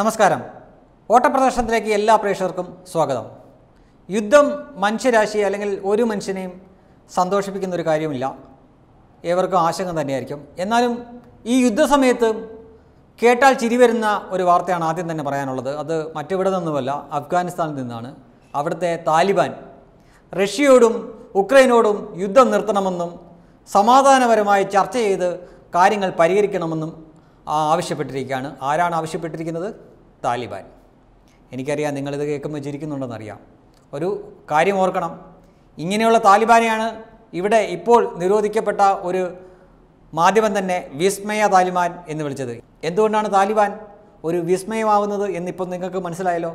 നമസ്കാരം ഓട്ടപ്രദർശനത്തിലേക്ക് എല്ലാ പ്രേക്ഷകർക്കും സ്വാഗതം യുദ്ധം മനുഷ്യരാശിയെ അല്ലെങ്കിൽ ഒരു മനുഷ്യനെയും സന്തോഷിപ്പിക്കുന്ന ഒരു കാര്യമില്ല ഏവർക്കും ആശങ്ക തന്നെയായിരിക്കും എന്നാലും ഈ യുദ്ധസമയത്ത് കേട്ടാൽ ചിരി വരുന്ന ഒരു വാർത്തയാണ് ആദ്യം തന്നെ പറയാനുള്ളത് അത് മറ്റെവിടെ നിന്നുമല്ല അഫ്ഗാനിസ്ഥാനിൽ നിന്നാണ് അവിടുത്തെ താലിബാൻ റഷ്യയോടും ഉക്രൈനോടും യുദ്ധം നിർത്തണമെന്നും സമാധാനപരമായി ചർച്ച ചെയ്ത് കാര്യങ്ങൾ പരിഹരിക്കണമെന്നും ആവശ്യപ്പെട്ടിരിക്കുകയാണ് ആരാണ് ആവശ്യപ്പെട്ടിരിക്കുന്നത് താലിബാൻ എനിക്കറിയാം നിങ്ങളിത് കേൾക്കുമ്പോൾ ചിരിക്കുന്നുണ്ടെന്നറിയാം ഒരു കാര്യം ഓർക്കണം ഇങ്ങനെയുള്ള താലിബാനെയാണ് ഇവിടെ ഇപ്പോൾ നിരോധിക്കപ്പെട്ട ഒരു മാധ്യമം തന്നെ വിസ്മയ താലിബാൻ എന്ന് വിളിച്ചത് എന്തുകൊണ്ടാണ് താലിബാൻ ഒരു വിസ്മയമാവുന്നത് എന്നിപ്പോൾ നിങ്ങൾക്ക് മനസ്സിലായല്ലോ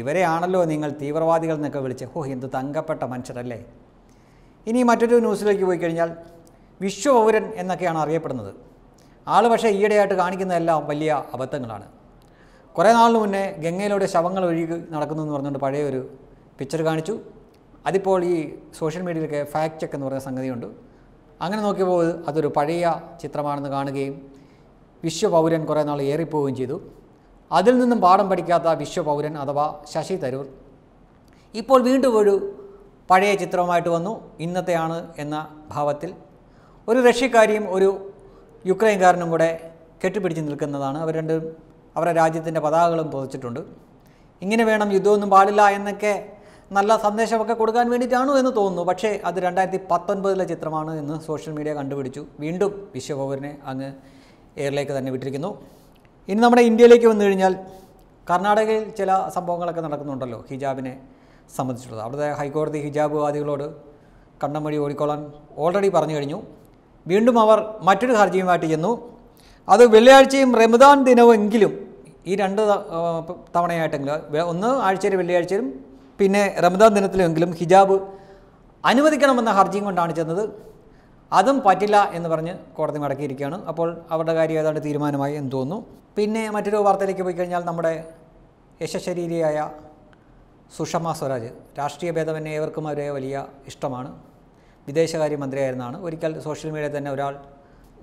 ഇവരെയാണല്ലോ നിങ്ങൾ തീവ്രവാദികൾ എന്നൊക്കെ വിളിച്ച് ഹോ എന്ത് തങ്കപ്പെട്ട മനുഷ്യരല്ലേ ഇനി മറ്റൊരു ന്യൂസിലേക്ക് പോയി കഴിഞ്ഞാൽ വിശ്വപൗരൻ എന്നൊക്കെയാണ് അറിയപ്പെടുന്നത് ആൾ പക്ഷേ ഈയിടെയായിട്ട് കാണിക്കുന്നതെല്ലാം വലിയ അബദ്ധങ്ങളാണ് കുറേ നാളിന് മുന്നേ ഗംഗയിലൂടെ ശവങ്ങൾ ഒഴുകി നടക്കുന്നു എന്ന് പറഞ്ഞുകൊണ്ട് പഴയ ഒരു പിക്ചർ കാണിച്ചു അതിപ്പോൾ ഈ സോഷ്യൽ മീഡിയയിലൊക്കെ ഫാക്ട് ചെക്ക് എന്ന് പറയുന്ന സംഗതിയുണ്ട് അങ്ങനെ നോക്കിയപ്പോൾ അതൊരു പഴയ ചിത്രമാണെന്ന് കാണുകയും വിശ്വപൗരൻ കുറേ നാൾ ഏറിപ്പോവുകയും ചെയ്തു അതിൽ നിന്നും പാഠം പഠിക്കാത്ത വിശ്വപൗരൻ അഥവാ ശശി തരൂർ ഇപ്പോൾ വീണ്ടും ഒരു പഴയ ചിത്രവുമായിട്ട് വന്നു ഇന്നത്തെയാണ് എന്ന ഭാവത്തിൽ ഒരു റഷ്യക്കാരിയും ഒരു യുക്രൈൻകാരനും കൂടെ കെട്ടിപ്പിടിച്ച് നിൽക്കുന്നതാണ് അവർ രണ്ടും അവരുടെ രാജ്യത്തിൻ്റെ പതാകകളും പൊതിച്ചിട്ടുണ്ട് ഇങ്ങനെ വേണം യുദ്ധമൊന്നും പാടില്ല എന്നൊക്കെ നല്ല സന്ദേശമൊക്കെ കൊടുക്കാൻ വേണ്ടിയിട്ടാണോ എന്ന് തോന്നുന്നു പക്ഷേ അത് രണ്ടായിരത്തി പത്തൊൻപതിലെ ചിത്രമാണ് എന്ന് സോഷ്യൽ മീഡിയ കണ്ടുപിടിച്ചു വീണ്ടും വിശ്വഭവനെ അങ്ങ് എയറിലേക്ക് തന്നെ വിട്ടിരിക്കുന്നു ഇനി നമ്മുടെ ഇന്ത്യയിലേക്ക് വന്നു കഴിഞ്ഞാൽ കർണാടകയിൽ ചില സംഭവങ്ങളൊക്കെ നടക്കുന്നുണ്ടല്ലോ ഹിജാബിനെ സംബന്ധിച്ചിട്ടുള്ളത് അവിടുത്തെ ഹൈക്കോടതി ഹിജാബ് വാദികളോട് കണ്ണമഴി ഓടിക്കോളാൻ ഓൾറെഡി പറഞ്ഞു കഴിഞ്ഞു വീണ്ടും അവർ മറ്റൊരു ഹർജിയുമായിട്ട് ചെന്നു അത് വെള്ളിയാഴ്ചയും റമദാൻ ദിനമെങ്കിലും ഈ രണ്ട് തവണയായിട്ടെങ്കിലും ഒന്ന് ആഴ്ചയിൽ വെള്ളിയാഴ്ചയിലും പിന്നെ റമദാൻ ദിനത്തിലെങ്കിലും ഹിജാബ് അനുവദിക്കണമെന്ന ഹർജിയും കൊണ്ടാണ് ചെന്നത് അതും പറ്റില്ല എന്ന് പറഞ്ഞ് കോടതി മടക്കിയിരിക്കുകയാണ് അപ്പോൾ അവരുടെ കാര്യം ഏതാണ്ട് തീരുമാനമായി എന്ന് തോന്നുന്നു പിന്നെ മറ്റൊരു വാർത്തയിലേക്ക് പോയി കഴിഞ്ഞാൽ നമ്മുടെ യശശരീരിയായ സുഷമ സ്വരാജ് രാഷ്ട്രീയ ഭേദമന്യേ ഏവർക്കും അവരെ വലിയ ഇഷ്ടമാണ് വിദേശകാര്യമന്ത്രിയായിരുന്നാണ് ഒരിക്കൽ സോഷ്യൽ മീഡിയയിൽ തന്നെ ഒരാൾ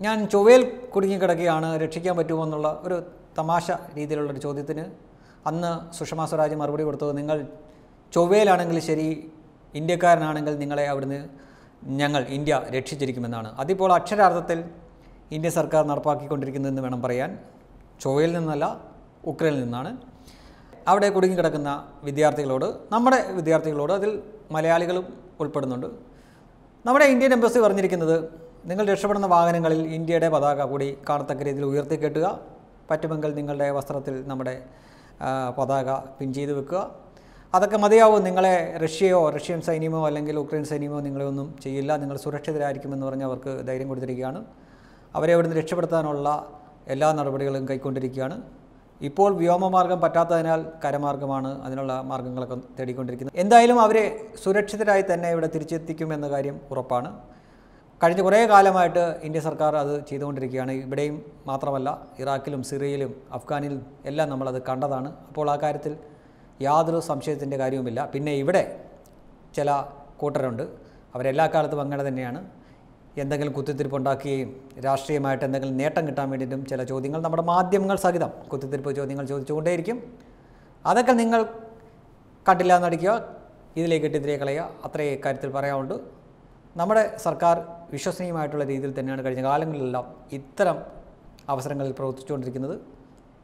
ഞാൻ ചൊവ്വയിൽ കുടുങ്ങിക്കിടക്കുകയാണ് രക്ഷിക്കാൻ പറ്റുമോ എന്നുള്ള ഒരു തമാശ രീതിയിലുള്ളൊരു ചോദ്യത്തിന് അന്ന് സുഷമ സ്വരാജ് മറുപടി കൊടുത്തത് നിങ്ങൾ ചൊവ്വയിലാണെങ്കിൽ ശരി ഇന്ത്യക്കാരനാണെങ്കിൽ നിങ്ങളെ അവിടുന്ന് ഞങ്ങൾ ഇന്ത്യ രക്ഷിച്ചിരിക്കുമെന്നാണ് അതിപ്പോൾ അക്ഷരാർത്ഥത്തിൽ ഇന്ത്യ സർക്കാർ നടപ്പാക്കിക്കൊണ്ടിരിക്കുന്നതെന്ന് വേണം പറയാൻ ചൊവ്വയിൽ നിന്നല്ല ഉക്രൈനിൽ നിന്നാണ് അവിടെ കുടുങ്ങിക്കിടക്കുന്ന വിദ്യാർത്ഥികളോട് നമ്മുടെ വിദ്യാർത്ഥികളോട് അതിൽ മലയാളികളും ഉൾപ്പെടുന്നുണ്ട് നമ്മുടെ ഇന്ത്യൻ എംബസി പറഞ്ഞിരിക്കുന്നത് നിങ്ങൾ രക്ഷപ്പെടുന്ന വാഹനങ്ങളിൽ ഇന്ത്യയുടെ പതാക കൂടി കാണത്തക്ക രീതിയിൽ ഉയർത്തി കെട്ടുക പറ്റുമെങ്കിൽ നിങ്ങളുടെ വസ്ത്രത്തിൽ നമ്മുടെ പതാക പിൻ ചെയ്ത് വെക്കുക അതൊക്കെ മതിയാവും നിങ്ങളെ റഷ്യയോ റഷ്യൻ സൈന്യമോ അല്ലെങ്കിൽ ഉക്രൈൻ സൈന്യമോ നിങ്ങളെ ഒന്നും ചെയ്യില്ല നിങ്ങൾ സുരക്ഷിതരായിരിക്കുമെന്ന് പറഞ്ഞ് അവർക്ക് ധൈര്യം കൊടുത്തിരിക്കുകയാണ് അവരെ അവിടുന്ന് രക്ഷപ്പെടുത്താനുള്ള എല്ലാ നടപടികളും കൈക്കൊണ്ടിരിക്കുകയാണ് ഇപ്പോൾ വ്യോമമാർഗം പറ്റാത്തതിനാൽ കരമാർഗമാണ് അതിനുള്ള മാർഗങ്ങളൊക്കെ തേടിക്കൊണ്ടിരിക്കുന്നത് എന്തായാലും അവരെ സുരക്ഷിതരായി തന്നെ ഇവിടെ തിരിച്ചെത്തിക്കുമെന്ന കാര്യം ഉറപ്പാണ് കഴിഞ്ഞ കുറേ കാലമായിട്ട് ഇന്ത്യ സർക്കാർ അത് ചെയ്തുകൊണ്ടിരിക്കുകയാണ് ഇവിടെയും മാത്രമല്ല ഇറാഖിലും സിറിയയിലും അഫ്ഗാനിലും എല്ലാം നമ്മളത് കണ്ടതാണ് അപ്പോൾ ആ കാര്യത്തിൽ യാതൊരു സംശയത്തിൻ്റെ കാര്യവുമില്ല പിന്നെ ഇവിടെ ചില കൂട്ടരുണ്ട് അവരെല്ലാ കാലത്തും അങ്ങനെ തന്നെയാണ് എന്തെങ്കിലും കുത്തിത്തിരിപ്പുണ്ടാക്കുകയും രാഷ്ട്രീയമായിട്ട് എന്തെങ്കിലും നേട്ടം കിട്ടാൻ വേണ്ടിയിട്ടും ചില ചോദ്യങ്ങൾ നമ്മുടെ മാധ്യമങ്ങൾ സഹിതം കുത്തിത്തിരിപ്പ് ചോദ്യങ്ങൾ ചോദിച്ചുകൊണ്ടേയിരിക്കും അതൊക്കെ നിങ്ങൾ കണ്ടില്ല എന്നടിക്കുക ഇതിലേക്ക് ഇട്ടെതിരെ കളയുക അത്രേ കാര്യത്തിൽ പറയാമുണ്ട് നമ്മുടെ സർക്കാർ വിശ്വസനീയമായിട്ടുള്ള രീതിയിൽ തന്നെയാണ് കഴിഞ്ഞ കാലങ്ങളിലെല്ലാം ഇത്തരം അവസരങ്ങളിൽ പ്രവർത്തിച്ചുകൊണ്ടിരിക്കുന്നത്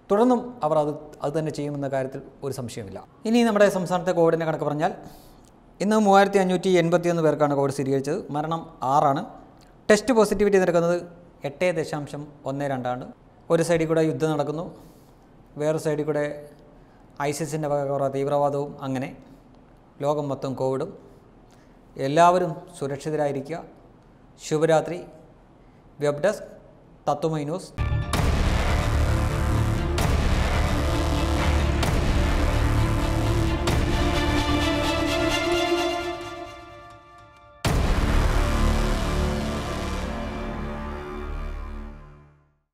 തുടർന്നും അവർ അത് അത് തന്നെ ചെയ്യുമെന്ന കാര്യത്തിൽ ഒരു സംശയമില്ല ഇനി നമ്മുടെ സംസ്ഥാനത്തെ കോവിഡിൻ്റെ കണക്ക് പറഞ്ഞാൽ ഇന്ന് മൂവായിരത്തി അഞ്ഞൂറ്റി ഒന്ന് പേർക്കാണ് കോവിഡ് സ്ഥിരീകരിച്ചത് മരണം ആറാണ് ടെസ്റ്റ് പോസിറ്റിവിറ്റി നിരക്കുന്നത് എട്ട് ദശാംശം ഒന്ന് രണ്ടാണ് ഒരു സൈഡിൽ കൂടെ യുദ്ധം നടക്കുന്നു വേറെ സൈഡിൽ കൂടെ ഐസിസിൻ്റെ വക തീവ്രവാദവും അങ്ങനെ ലോകം മൊത്തം കോവിഡും എല്ലാവരും സുരക്ഷിതരായിരിക്കുക ശുഭരാത്രി വെബ് ഡെസ്ക് തത്വമൈ ന്യൂസ്